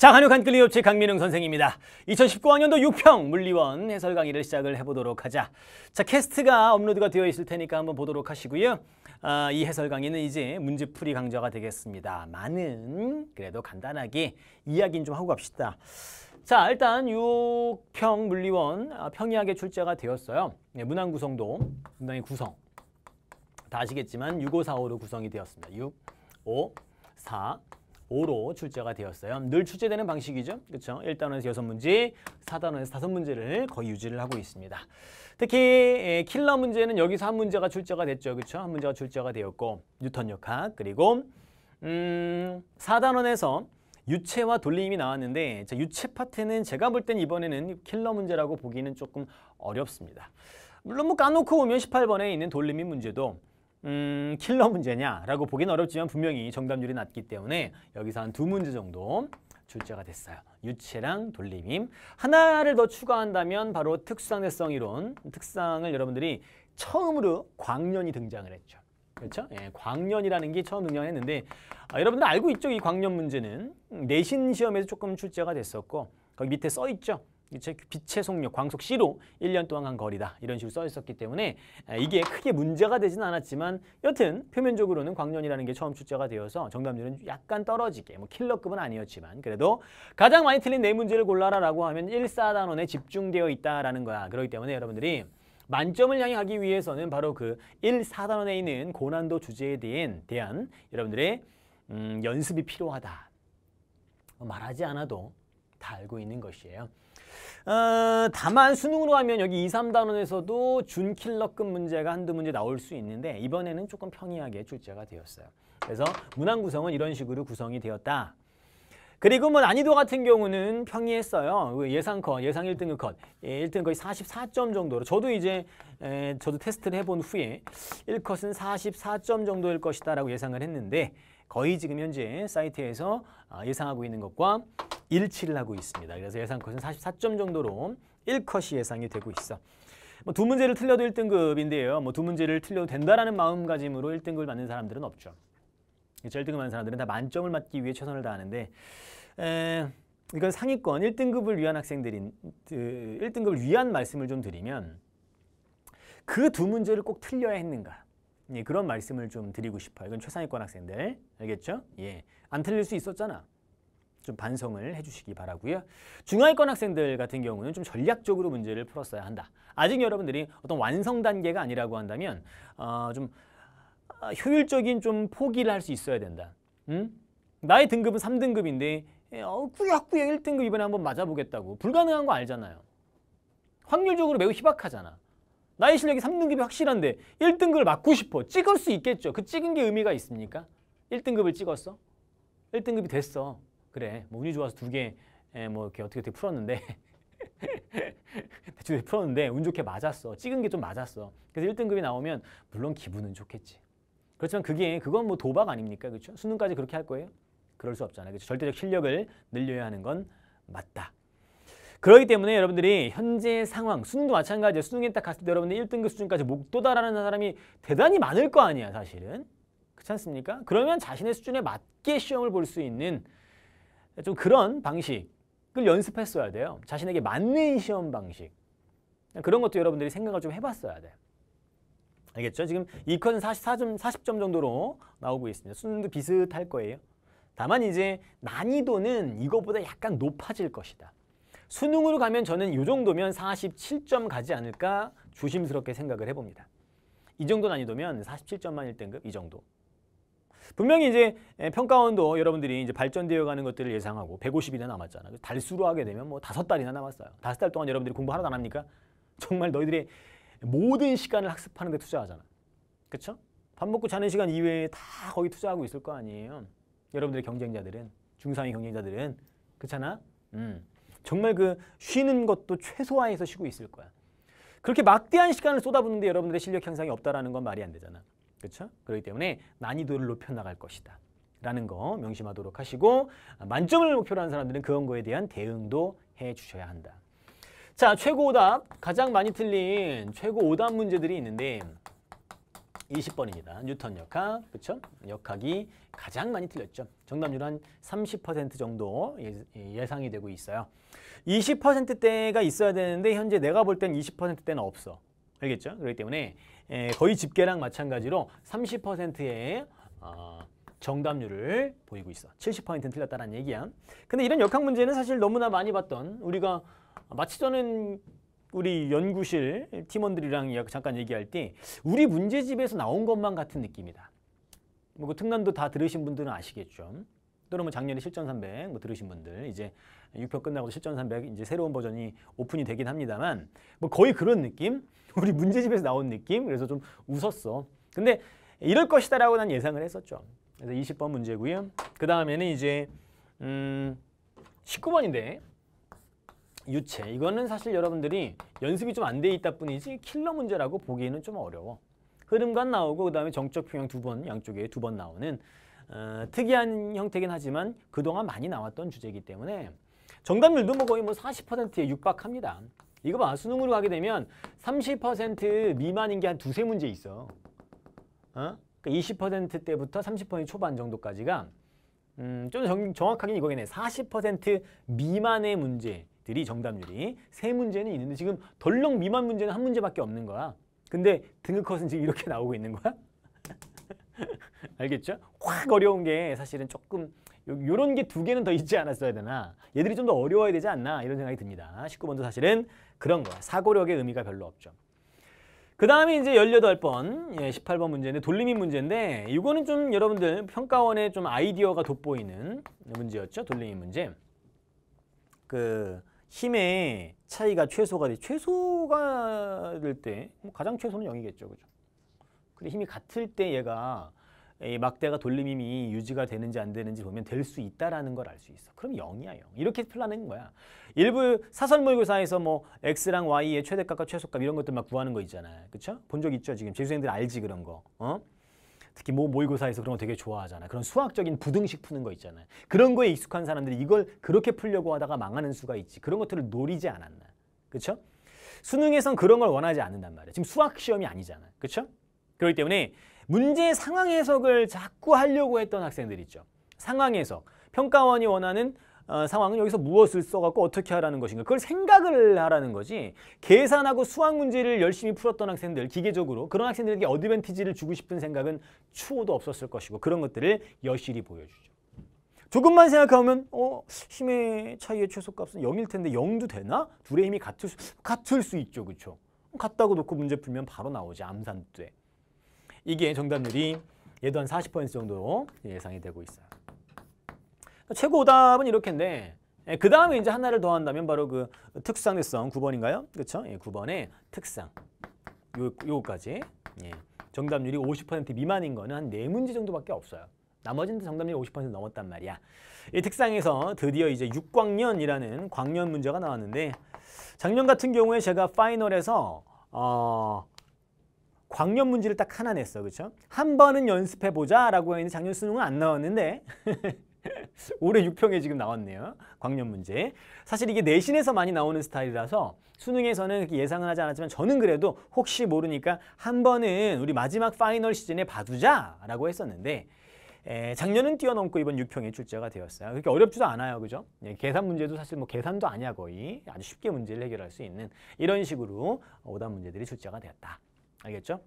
자, 한유한 클리오치 강민웅 선생입니다. 2019학년도 6평 물리원 해설 강의를 시작을 해보도록 하자. 자, 캐스트가 업로드가 되어 있을 테니까 한번 보도록 하시고요. 아, 이 해설 강의는 이제 문제풀이 강좌가 되겠습니다. 많은, 그래도 간단하게 이야기는 좀 하고 갑시다. 자, 일단 6평 물리원 아, 평이하게 출제가 되었어요. 네, 문항 구성도 분당히 구성. 다 아시겠지만 6, 5, 4, 5로 구성이 되었습니다. 6, 5, 4, 5로 출제가 되었어요. 늘 출제되는 방식이죠. 그렇죠? 1단원에서 6문제, 4단원에서 5문제를 거의 유지를 하고 있습니다. 특히 에, 예, 킬러 문제는 여기서 한 문제가 출제가 됐죠. 그렇죠? 한 문제가 출제가 되었고 뉴턴 역학 그리고 음, 4단원에서 유체와 돌림이 나왔는데 자, 유체 파트는 제가 볼 땐 이번에는 킬러 문제라고 보기는 조금 어렵습니다. 물론 뭐 까놓고 보면 18번에 있는 돌림인 문제도 음, 킬러 문제냐라고 보긴 어렵지만 분명히 정답률이 낮기 때문에 여기서 한 두 문제 정도 출제가 됐어요. 유체랑 돌림임. 하나를 더 추가한다면 바로 특수상대성 이론, 특상을 여러분들이 처음으로 광년이 등장을 했죠. 그렇죠? 예, 광년이라는 게 처음 등장했는데 아, 여러분들 알고 있죠? 이 광년 문제는 음, 내신 시험에서 조금 출제가 됐었고 거기 밑에 써 있죠? 빛의 속력, 광속 C로 1년 동안 간 거리다. 이런 식으로 써 있었기 때문에 이게 크게 문제가 되지는 않았지만 여튼 표면적으로는 광년이라는 게 처음 출제가 되어서 정답률은 약간 떨어지게 뭐 킬러급은 아니었지만 그래도 가장 많이 틀린 네 문제를 골라라라고 하면 1 4단원에 집중되어 있다라는 거야. 그렇기 때문에 여러분들이 만점을 향해 가기 위해서는 바로 그 1, 4단원에 있는 고난도 주제에 대한, 대한 여러분들의 음, 연습이 필요하다. 어, 말하지 않아도 다 알고 있는 것이에요. 어, 다만 수능으로 하면 여기 2, 3단원에서도 준킬러급 문제가 한두 문제 나올 수 있는데 이번에는 조금 평이하게 출제가 되었어요. 그래서 문항 구성은 이런 식으로 구성이 되었다. 그리고 뭐 난이도 같은 경우는 평이했어요. 그 예상 컷, 예상 1등급 컷. 예, 1등 거의 44점 정도로. 저도 이제 에, 저도 테스트를 해본 후에 1컷은 44점 정도일 것이다 라고 예상을 했는데 거의 지금 현재 사이트에서 아, 예상하고 있는 것과 1 7를 하고 있습니다. 그래서 예상컷은 44점 정도로 1컷이 예상이 되고 있어. 뭐 두 문제를 틀려도 1등급인데요. 뭐 두 문제를 틀려도 된다라는 마음가짐으로 1등급을 받는 사람들은 없죠. 그 그렇죠? 1등급 받는 사람들은 다 만점을 맞기 위해 최선을 다하는데 에, 이건 상위권 1등급을 위한 학생들인 그 1등급을 위한 말씀을 좀 드리면 그 두 문제를 꼭 틀려야 했는가 예, 그런 말씀을 좀 드리고 싶어요. 이건 최상위권 학생들 알겠죠? 예, 안 틀릴 수 있었잖아. 좀 반성을 해주시기 바라고요. 중하위권 학생들 같은 경우는 좀 전략적으로 문제를 풀었어야 한다. 아직 여러분들이 어떤 완성 단계가 아니라고 한다면 어, 좀 어, 효율적인 좀 포기를 할 수 있어야 된다. 음? 나의 등급은 3등급인데 예, 어, 꾸역꾸역 1등급 이번에 한번 맞아보겠다고 불가능한 거 알잖아요. 확률적으로 매우 희박하잖아. 나의 실력이 3등급이 확실한데 1등급을 맞고 싶어. 찍을 수 있겠죠. 그 찍은 게 의미가 있습니까? 1등급을 찍었어? 1등급이 됐어. 그래 뭐 운이 좋아서 두 개뭐 예, 이렇게 어떻게 어떻게 풀었는데 대충 풀었는데 운 좋게 맞았어 찍은 게 좀 맞았어 그래서 1등급이 나오면 물론 기분은 좋겠지 그렇지만 그게 그건 뭐 도박 아닙니까 그렇죠 수능까지 그렇게 할 거예요 그럴 수 없잖아요 그렇죠? 절대적 실력을 늘려야 하는 건 맞다 그러기 때문에 여러분들이 현재 상황, 수능도 마찬가지예요. 수능에 딱 갔을 때 여러분들 1등급 수준까지 못 도달하는 사람이 대단히 많을 거 아니야, 사실은. 그렇지 않습니까? 그러면 자신의 수준에 맞게 시험을 볼 수 있는 좀 그런 방식을 연습했어야 돼요. 자신에게 맞는 시험 방식. 그런 것도 여러분들이 생각을 좀 해봤어야 돼요. 알겠죠? 지금 이컨 44점, 40점 정도로 나오고 있습니다. 수능도 비슷할 거예요. 다만 이제 난이도는 이것보다 약간 높아질 것이다. 수능으로 가면 저는 이 정도면 47점 가지 않을까 조심스럽게 생각을 해봅니다. 이 정도 난이도면 47점만 1등급 이 정도. 분명히 이제 예, 평가원도 여러분들이 이제 발전되어 가는 것들을 예상하고 150일이나 남았잖아. 요 달수로 하게 되면 뭐 다섯 달이나 남았어요. 다섯 달 동안 여러분들이 공부 하나도 안 합니까? 정말 너희들의 모든 시간을 학습하는 데 투자하잖아. 그쵸밥 먹고 자는 시간 이외에 다 거기 투자하고 있을 거 아니에요. 여러분들의 경쟁자들은 중상위 경쟁자들은 그렇잖아. 음. 정말 그 쉬는 것도 최소화해서 쉬고 있을 거야. 그렇게 막대한 시간을 쏟아붓는데 여러분들의 실력 향상이 없다라는 건 말이 안 되잖아. 그렇죠? 그렇기 때문에 난이도를 높여나갈 것이다. 라는 거 명심하도록 하시고 만점을 목표로 하는 사람들은 그런 거에 대한 대응도 해주셔야 한다. 자, 최고 오답 가장 많이 틀린 최고 오답 문제들이 있는데 20번입니다. 뉴턴 역학, 그렇죠? 역학이 가장 많이 틀렸죠. 정답률 한30% 정도 예, 예, 예상이 되고 있어요. 20%대가 있어야 되는데 현재 내가 볼 땐 20%대는 없어. 알겠죠? 그렇기 때문에 예, 거의 집계랑 마찬가지로 30%의 어, 정답률을 보이고 있어. 70%는 틀렸다는 얘기야. 근데 이런 역학 문제는 사실 너무나 많이 봤던 우리가 마치 저는 우리 연구실 팀원들이랑 잠깐 얘기할 때 우리 문제집에서 나온 것만 같은 느낌이다. 뭐그 특난도 다 들으신 분들은 아시겠죠. 또는 뭐 작년에 실전 300 뭐 들으신 분들 이제 6표 끝나고 실전 300 이제 새로운 버전이 오픈이 되긴 합니다만 뭐 거의 그런 느낌? 우리 문제집에서 나온 느낌? 그래서 좀 웃었어. 근데 이럴 것이다 라고 난 예상을 했었죠. 그래서 20번 문제고요. 그 다음에는 이제 음 19번인데 유체. 이거는 사실 여러분들이 연습이 좀 안 돼 있다 뿐이지 킬러 문제라고 보기에는 좀 어려워. 흐름관 나오고 그 다음에 정적 평형 두 번 양쪽에 두 번 나오는 어, 특이한 형태긴 하지만 그동안 많이 나왔던 주제이기 때문에 정답률도 뭐 거의 뭐 40%에 육박합니다. 이거 봐. 수능으로 가게 되면 30% 미만인 게 한 두세 문제 있어. 어? 그니까2 0때부터30% 초반 정도까지가 음, 좀 정, 정확하긴 이거겠네. 40% 미만의 문제들이 정답률이 세 문제는 있는데 지금 덜렁 미만 문제는 한 문제밖에 없는 거야. 근데 등급컷은 지금 이렇게 나오고 있는 거야. 알겠죠? 확 어려운 게 사실은 조금 요런 게 두 개는 더 있지 않았어야 되나 얘들이 좀 더 어려워야 되지 않나 이런 생각이 듭니다. 19번도 사실은 그런 거야. 사고력의 의미가 별로 없죠. 그 다음에 이제 18번, 예, 18번 문제인데 돌림인 문제인데 이거는 좀 여러분들 평가원의 좀 아이디어가 돋보이는 문제였죠. 돌림인 문제. 그 힘의 차이가 최소가 돼. 최소가 될때 뭐 가장 최소는 0이겠죠. 그죠? 근데 힘이 같을 때 얘가 막대가 돌림이 유지가 되는지 안 되는지 보면 될 수 있다라는 걸 알 수 있어. 그럼 0이야 0. 이렇게 풀라는 거야. 일부 사설 모의고사에서 뭐 x랑 y의 최대값과 최소값 이런 것들 막 구하는 거 있잖아. 요 그쵸? 본 적 있죠 지금. 재수생들 알지 그런 거. 어? 특히 모 모의고사에서 그런 거 되게 좋아하잖아. 그런 수학적인 부등식 푸는 거 있잖아. 그런 거에 익숙한 사람들이 이걸 그렇게 풀려고 하다가 망하는 수가 있지. 그런 것들을 노리지 않았나. 그쵸? 수능에선 그런 걸 원하지 않는단 말이야. 지금 수학 시험이 아니잖아. 그쵸? 그렇기 때문에 문제 상황 해석을 자꾸 하려고 했던 학생들 있죠. 상황 해석. 평가원이 원하는 어, 상황은 여기서 무엇을 써갖고 어떻게 하라는 것인가 그걸 생각을 하라는 거지 계산하고 수학 문제를 열심히 풀었던 학생들 기계적으로 그런 학생들에게 어드밴티지를 주고 싶은 생각은 추호도 없었을 것이고 그런 것들을 여실히 보여주죠 조금만 생각하면 어 힘의 차이의 최소값은 0일 텐데 0도 되나? 둘의 힘이 같을 수, 같을 수 있죠 그렇죠? 같다고 놓고 문제 풀면 바로 나오지 암산돼 이게 정답률이 얘도 한40% 정도 예상이 되고 있어요. 그러니까 최고 오답은 이렇게인데 예, 그 다음에 이제 하나를 더한다면 바로 그 특상대성 9번인가요? 그렇죠? 예, 9번의 특상 요, 요거까지 예, 정답률이 50% 미만인 거는 한 4문제 정도밖에 없어요. 나머지는 정답률이 50% 넘었단 말이야. 이 특상에서 드디어 이제 6광년이라는 광년 문제가 나왔는데 작년 같은 경우에 제가 파이널에서 어, 광년 문제를 딱 하나 냈어. 그렇죠? 한 번은 연습해 보자라고 했는데 작년 수능은 안 나왔는데 올해 6평에 지금 나왔네요. 광년 문제. 사실 이게 내신에서 많이 나오는 스타일이라서 수능에서는 예상은 하지 않았지만 저는 그래도 혹시 모르니까 한 번은 우리 마지막 파이널 시즌에 봐두자라고 했었는데 에, 작년은 뛰어넘고 이번 6평에 출제가 되었어요. 그렇게 어렵지도 않아요. 그죠? 예, 계산 문제도 사실 뭐 계산도 아니야 거의. 아주 쉽게 문제를 해결할 수 있는 이런 식으로 오답 문제들이 출제가 되었다. 알겠죠?